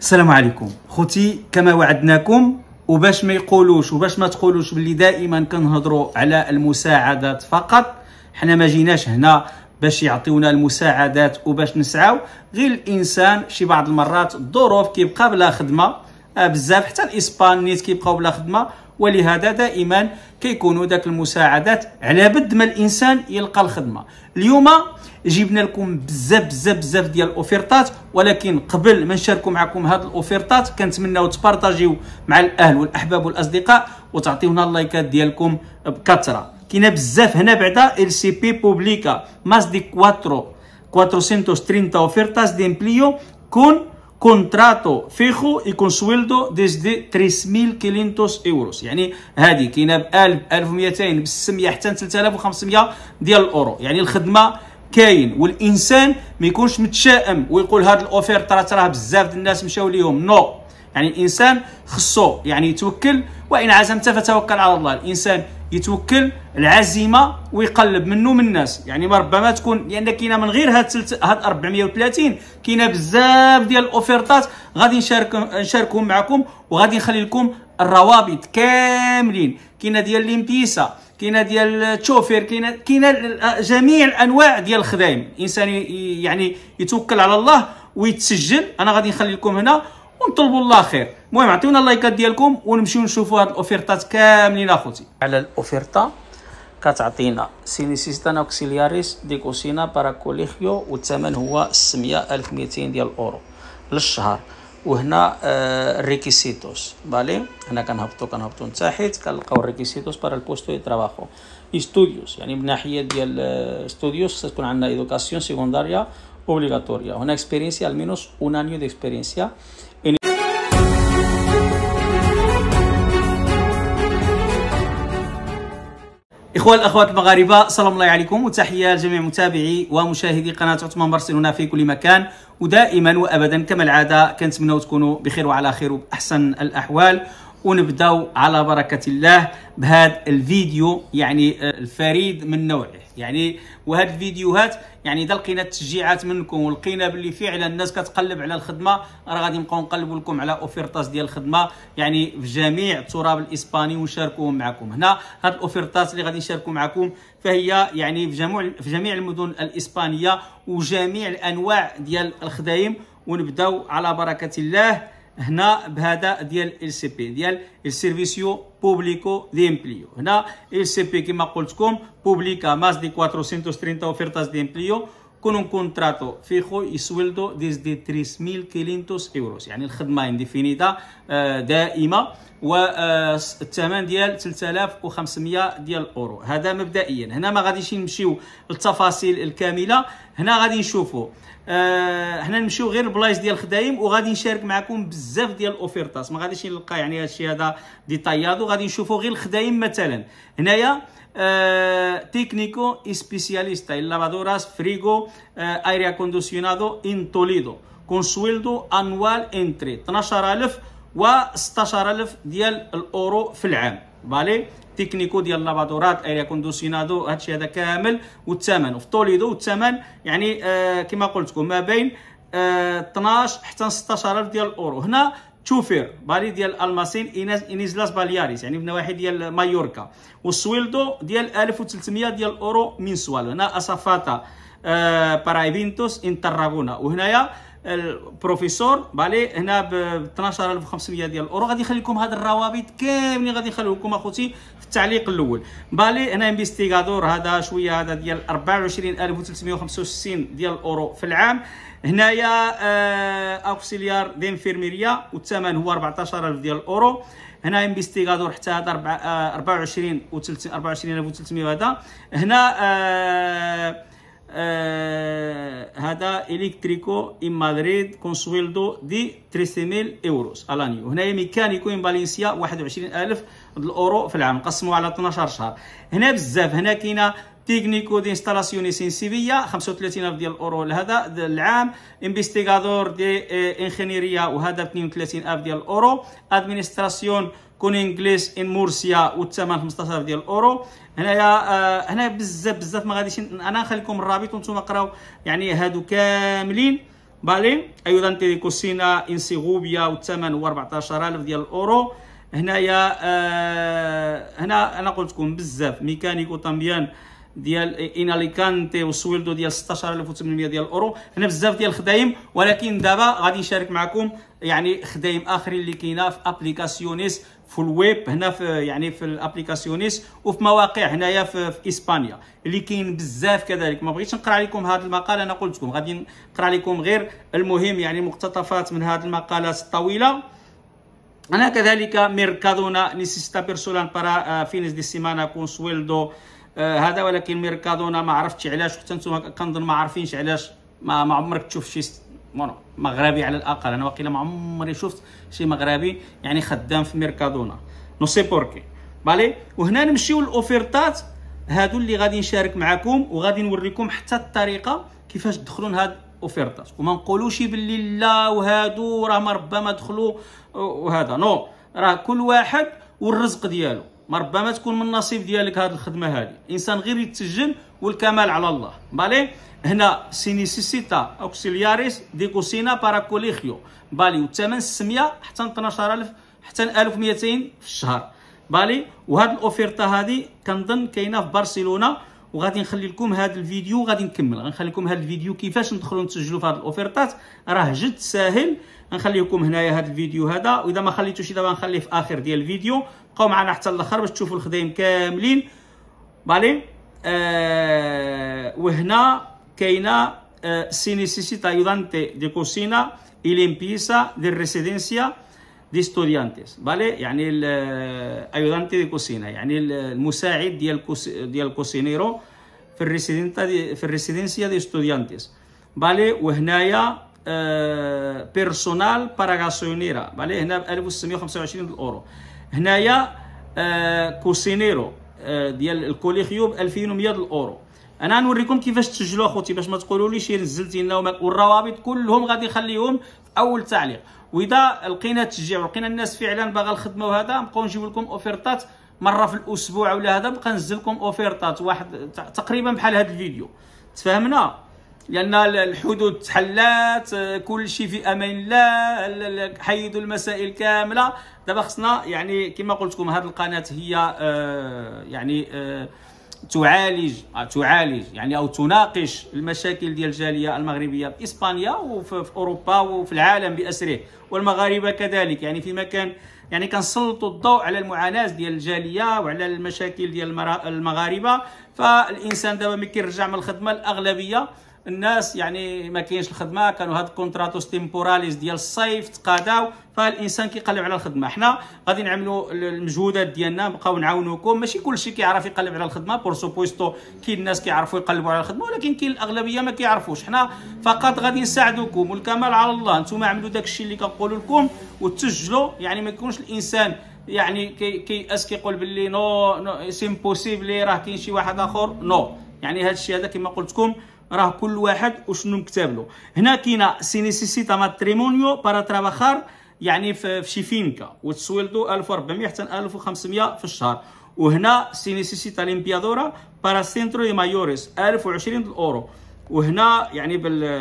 السلام عليكم خوتي كما وعدناكم وباش ما يقولوش وباش ما تقولوش باللي دائما كنهضروا على المساعدات فقط حنا ما جيناش هنا باش يعطيونا المساعدات وباش نسعاو غير الانسان شي بعض المرات الظروف كيبقى بلا خدمه آه، بزاف حتى الاسبان نيت كيبقاو بلا خدمه ولهذا دائما كيكونوا داك المساعدات على بد ما الانسان يلقى الخدمه اليوم جبنا لكم بزاف بزاف بزاف ديال الاوفيرتات ولكن قبل ما نشاركوا معكم هاد الاوفيرتات كنتمناو تبارطاجيو مع الاهل والاحباب والاصدقاء وتعطيونا اللايكات ديالكم بكثره كاينه بزاف هنا بعدا ال سي بي بوبليكا ماس دي 4 430 اوفيرتاس دي امبليو كون كونتراتو فيخو يكون سويلدو ديجدي 3500 يورو يعني هذه كاينه ب 1000 1200 ب 600 حتى 3500 ديال الاورو يعني الخدمه كاين والانسان ما يكونش متشائم ويقول هذا الاوفير ترى تراه بزاف ديال الناس مشاو ليهم نو no. يعني الانسان خصو يعني يتوكل وان عزمت فتوكل على الله الانسان يتوكل العزيمه ويقلب منه من الناس يعني ما ربما تكون لان كاينه من غير هاد تلت هاد 430 كاينه بزاف ديال الاوفرتات غادي نشارك نشاركهم معكم وغادي نخلي لكم الروابط كاملين كاينه ديال ليمبيسا كاينه ديال التشوفير كاينه كاينه جميع الانواع ديال الخدايم الانسان يعني يتوكل على الله ويتسجل انا غادي نخلي لكم هنا ونطلبوا الله خير المهم عطيونا اللايكات ديالكم ونمشيو نشوفوا هاد الاوفيرتات كاملين اخوتي على الاوفيرتا كتعطينا سينيسيستان اوكسيلياريس دي كوسينا باراكوليخيو والثمن هو 600 ديال الاورو للشهر وهنا آه ريكيسيتوس بالي هنا كنهبطو كنهبطو لتحت كنلقاو ريكيسيتوس بارا البوستو دي تراباخو استوديوس يعني من ناحيه ديال استوديوس آه، تكون عندنا ايدوكاسيون سيكونداريا اوبليغاتوريا هنا اكسبيرينسيا المينوس اون انيو دي اكسبيرينسيا الاخوه الاخوات المغاربه سلام الله عليكم وتحيه لجميع متابعي ومشاهدي قناه عثمان برشلونه في كل مكان ودائما وابدا كما العاده كنتمنى تكونوا بخير وعلى خير وباحسن الاحوال ونبداو على بركه الله بهذا الفيديو يعني آه، الفريد من نوعه يعني وهذه الفيديوهات يعني اذا لقينا التشجيعات منكم ولقينا باللي فعلا الناس كتقلب على الخدمه راه غادي نبقاو نقلبوا لكم على اوفيرتاس ديال الخدمه يعني في جميع التراب الاسباني ونشاركوهم معكم هنا هاد الاوفيرتاس اللي غادي نشاركو معكم فهي يعني في جميع في جميع المدن الاسبانيه وجميع الانواع ديال الخدايم ونبداو على بركه الله هنا بهذا ديال ال سي بي ديال السيرفيسيو بوبليكو دي امبليو هنا ال سي بي كما قلت لكم بوبليكا ماس دي 430 ofertas de empleo con un contrato fijo y sueldo desde 3500 euros يعني الخدمه انديفينيتا آه، دائمه و آه، الثمن ديال 3500 ديال الاورو هذا مبدئيا هنا ما غاديش نمشيو للتفاصيل الكامله هنا غادي نشوفوا آه نمشيو غير البلايص ديال الخدايم وغادي نشارك معكم بزاف ديال الاوفيرتاس ما غاديش نلقى يعني هادشي هذا ديطيادو غادي نشوفوا غير الخدايم مثلا هنايا آه تكنيكو اسبيسياليستا لافادوراس فريغو آه ايريا كوندوسيونادو ان توليدو كونسويلدو انوال انتري 12000 و 16000 ديال الاورو في العام بالي تكنيكو ديال لاباتورات ايريا كوندوسينادو هادشي هذا كامل والثمن وفي طوليدو والثمن يعني آه كما قلت لكم ما بين آه 12 حتى 16000 ديال الاورو هنا توفير بالي ديال الماسين انيزلاس بالياريس يعني بنواحي ديال مايوركا والسويلدو ديال 1300 ديال الاورو من سوال هنا اسافاتا Eh, para ايفينتوس انتر راغونا وهنايا البروفيسور بالي هنا ب 12500 ديال الاورو غادي يخلي لكم هاد الروابط كاملين غادي نخليهم لكم اخوتي في التعليق الاول بالي هنا انفستيغادور هذا شويه هذا ديال 24365 ديال الاورو في العام هنايا اوكسيليار دي انفيرميريا والثمن هو 14000 ديال الاورو هنا انفستيغادور حتى هذا 24 و 24300 هذا هنا آه هذا الكتريكو ان مدريد كونسويلدو دي دي يورو على الانيو هنايا ميكانيكو ان فالنسيا 21000 الاورو في العام قسموا على 12 شهر هنا بزاف هنا كاينه تيكنيكو دي انستالاسيوني سينسيفيا 35000 ديال الاورو لهذا العام انفستيغادور دي انجينيريا وهذا 32000 ديال الاورو ادمينستراسيون كون انجليش ان مورسيا والثمن 15 ديال الاورو هنايا آه، هنا بزاف بزاف ما غاديش انا نخليكم الرابط وانتم قراو يعني هادو كاملين بالي ايضا ان سيغوبيا والثمن هو 14000 ديال الاورو هنايا آه هنا انا قلت لكم بزاف ميكانيكو طامبيان ديال ان اليكانتي وسويلدو ديال 16800 ديال الاورو هنا بزاف ديال الخدايم ولكن دابا غادي نشارك معكم يعني خدايم اخرين اللي كاينه في ابليكاسيونيس في الويب هنا في يعني في الابليكاسيونيس وفي مواقع هنايا في, في اسبانيا اللي كاين بزاف كذلك ما بغيتش نقرا لكم هذا المقال انا قلت لكم غادي نقرا لكم غير المهم يعني مقتطفات من هذه المقالات الطويله انا كذلك ميركادونا نيسيستا بيرسولان بارا آه، فينيس دي سيمانا كون سويلدو آه، هذا ولكن ميركادونا ما عرفتش علاش حتى نتوما كنظن ما عارفينش علاش ما عمرك تشوف شي مغربي على الاقل انا واقيلا ما عمري شفت شي مغربي يعني خدام في ميركادونا نو سي بوركي بالي وهنا نمشيو للاوفيرتات هادو اللي غادي نشارك معكم وغادي نوريكم حتى الطريقه كيفاش تدخلوا لهاد اوفيرتات وما نقولوش باللي لا وهادو راه ما ربما دخلوا آه، وهذا نو راه كل واحد والرزق ديالو ما ربما تكون من النصيب ديالك هذه الخدمه هذه الانسان غير يتسجل والكمال على الله بالي هنا سينيسيسيتا اوكسيلياريس ديكوسينا باراكوليخيو بالي والثمن 600 حتى 12000 حتى 1200 في الشهر بالي وهاد الاوفيرتا هذه كنظن كاينه في برشلونه وغادي نخلي لكم هذا الفيديو غادي نكمل غنخلي لكم هذا الفيديو كيفاش ندخلوا نسجلوا في هذه الاوفرتات راه جد ساهل غنخلي لكم هنايا هذا الفيديو هذا واذا ما خليتوش دابا غنخليه في اخر ديال الفيديو بقاو معنا حتى الاخر باش تشوفوا الخدايم كاملين بالي آه وهنا كاينه آه يودانتي دي كوسينا y limpieza دي residencia de estudiantes, ¿vale? en el eh, ayudante de cocina, yán el eh, el musagé de el cocinero, residenta de residencia de estudiantes, ¿vale? O eh, personal para gasolinera ¿vale? Hena cocinero, vos semio chamsa yochin del oro. cocinero de el colegió, un del oro. انا غنوريكم كيفاش تسجلوا اخوتي باش ما تقولوليش نزلتي لنا والروابط كلهم غادي نخليهم في اول تعليق واذا لقينا تشجيع ولقينا الناس فعلا باغا الخدمه وهذا نبقاو نجيب لكم اوفرتات مره في الاسبوع ولا هذا نبقى ننزل لكم اوفرتات واحد تقريبا بحال هذا الفيديو تفاهمنا لان الحدود تحلات كل شيء في امان الله حيدوا المسائل كامله دابا خصنا يعني كما قلت لكم هذه القناه هي آه، يعني آه، تعالج آه، تعالج يعني او تناقش المشاكل ديال الجاليه المغربيه في اسبانيا وفي اوروبا وفي العالم باسره والمغاربه كذلك يعني فيما كان يعني كنسلطوا الضوء على المعاناه ديال الجاليه وعلى المشاكل ديال المغاربه فالانسان دابا ملي كيرجع من الخدمه الاغلبيه الناس يعني ما كاينش الخدمه كانوا هاد كونتراتوس تيمبوراليز ديال الصيف تقاداو فالانسان كيقلب على الخدمه حنا غادي نعملوا المجهودات ديالنا نبقاو نعاونوكم ماشي كلشي كيعرف يقلب على الخدمه بور سوبويستو كاين الناس كيعرفوا يقلبوا على الخدمه ولكن كاين الاغلبيه ما كيعرفوش حنا فقط غادي نساعدوكم والكمال على الله نتوما عملوا داكشي اللي كنقولوا لكم وتسجلوا يعني ما يكونش الانسان يعني كي كيأس كيقول باللي نو, نو سي امبوسيبل راه كاين شي واحد اخر نو يعني هذا الشيء هذا كما قلت لكم راه كل واحد وشنو مكتاب له هنا كاين سي نيسيسيتا ماتريمونيو بارا ترافاخار يعني في شي فينكا وتسولدو 1400 حتى 1500 في الشهر وهنا سي نيسيسيتا ليمبيادورا بارا سينترو مايوريس 1020 اورو وهنا يعني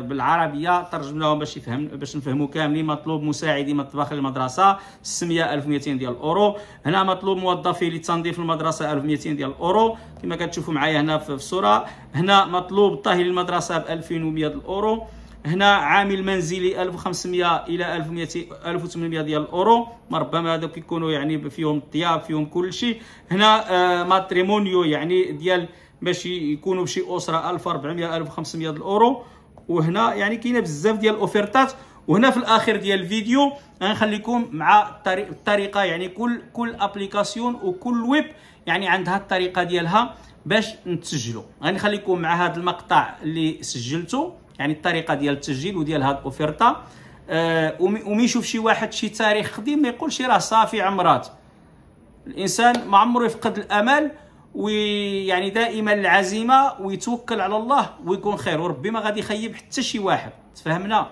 بالعربيه ترجم لهم باش يفهم باش نفهموا كاملين مطلوب مساعدي مطبخ المدرسه السميه 1200 ديال الاورو هنا مطلوب موظفي لتنظيف المدرسه 1200 ديال الاورو كما كتشوفوا معايا هنا في الصوره هنا مطلوب طهي للمدرسه ب 2100 الاورو هنا عامل منزلي 1500 الى 1200 1800 ديال الاورو ربما هذوك يكونوا يعني فيهم الطياب فيهم كل شيء هنا آه ماتريمونيو يعني ديال باش يكونوا بشي اسره 1400 1500 الاورو وهنا يعني كاينه بزاف ديال الاوفيرتات وهنا في الاخر ديال الفيديو غنخليكم مع الطريقه يعني كل كل ابليكاسيون وكل ويب يعني عندها الطريقه ديالها باش نتسجلوا غنخليكم مع هذا المقطع اللي سجلته يعني الطريقه ديال التسجيل وديال هاد الاوفيرتا أه ومي يشوف شي واحد شي تاريخ قديم ما يقولش راه صافي عمرات الانسان ما عمره يفقد الامل ويعني دائما العزيمه ويتوكل على الله ويكون خير وربي ما غادي يخيب حتى شي واحد تفهمنا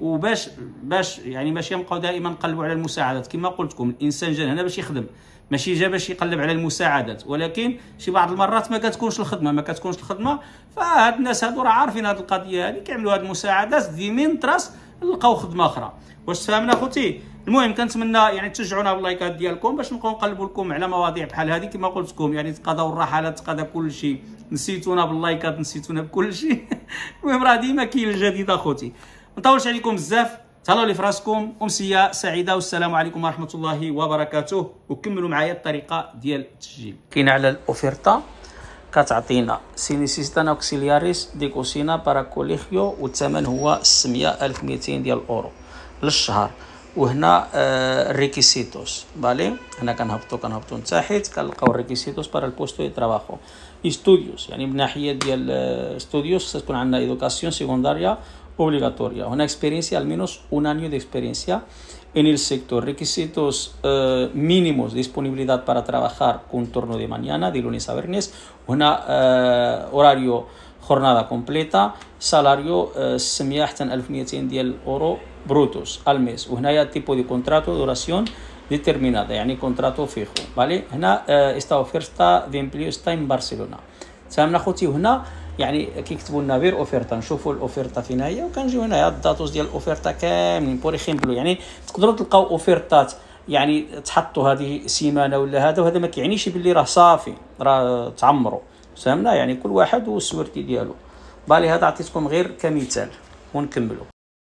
وباش باش يعني ماشي يبقاو دائما نقلبوا على المساعدات كما قلت لكم الانسان جا هنا باش يخدم ماشي جا باش يقلب على المساعدات ولكن شي بعض المرات ما كتكونش الخدمه ما كتكونش الخدمه فهاد الناس هادو راه عارفين هاد القضيه هادي كيعملوا هاد المساعدات دي من تراس لقاو خدمه اخرى واش تفهمنا خوتي المهم كنتمنى يعني تشجعونا باللايكات ديالكم باش نبقاو نقلبوا لكم على مواضيع بحال هذه كما قلت لكم يعني تقضاو الرحلات تقضى كل شيء نسيتونا باللايكات نسيتونا بكل شيء المهم راه ديما كاين الجديد اخوتي ما نطولش عليكم بزاف تهلاو لي فراسكم امسيه سعيده والسلام عليكم ورحمه الله وبركاته وكملوا معايا الطريقه ديال التسجيل كاين على الاوفيرتا كتعطينا سينيسيستا اوكسيلياريس دي كوسينا باراكوليخيو والثمن هو 600 1200 ديال الاورو للشهر requisitos vale requisitos para el puesto de trabajo estudios يعني educación secundaria obligatoria una experiencia al menos un año de experiencia en el sector requisitos mínimos disponibilidad para trabajar con turno de mañana de lunes a viernes una horario jornada completa salario fin سمياح بروتوس al mes وهنايا تيبو دي كونتراتو دوراسيون determinada يعني كونتراتو فيخو فالي هنا استا اوفيرتا de empleo está en برشلونه سامنا خوتي هنا يعني كيكتبوا لنا غير اوفيرتا نشوفوا الاوفيرتا فين هي وكنجيو هنايا الداتوس ديال الاوفيرتا كاملين بور اكزومبلو يعني تقدروا تلقاو اوفيرتات يعني تحطوا هذه سيمانه ولا هذا وهذا ما كيعنيش باللي راه صافي راه تعمروا فهمنا يعني كل واحد والسورتي ديالو بالي هذا عطيتكم غير كمثال ونكملوا